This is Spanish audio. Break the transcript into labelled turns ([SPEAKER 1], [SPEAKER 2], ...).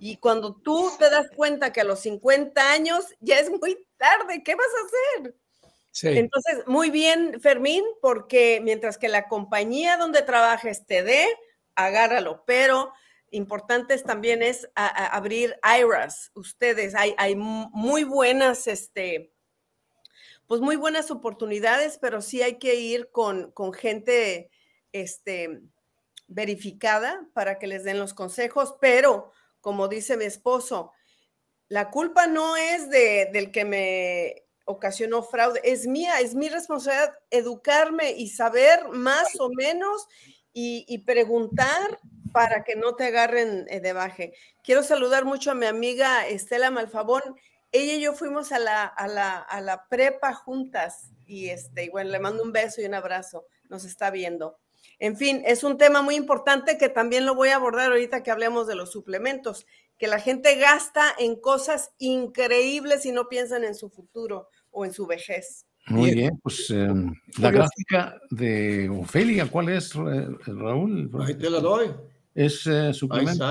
[SPEAKER 1] Y cuando tú te das cuenta que a los 50 años ya es muy tarde, ¿qué vas a hacer? Entonces, muy bien, Fermín, porque mientras que la compañía donde trabajes te dé, agárralo, pero importante también es abrir IRAs. Ustedes, hay, muy buenas, este, pues muy buenas oportunidades, pero sí hay que ir con, con gente, este, verificada para que les den los consejos, pero como dice mi esposo, la culpa no es de, del que me ocasionó fraude, es mía, es mi responsabilidad educarme y saber más o menos y, preguntar para que no te agarren eh, de baje. Quiero saludar mucho a mi amiga Estela Malfabón. Ella y yo fuimos a la, a la, a la prepa juntas y este, y bueno, le mando un beso y un abrazo. Nos está viendo. En fin, es un tema muy importante que también lo voy a abordar ahorita que hablemos de los suplementos, que la gente gasta en cosas increíbles y no piensan en su futuro o en su vejez.
[SPEAKER 2] Muy bien, pues eh, la gráfica de Ofelia, ¿cuál es, Raúl? Ahí te la doy. Es eh, suplemento.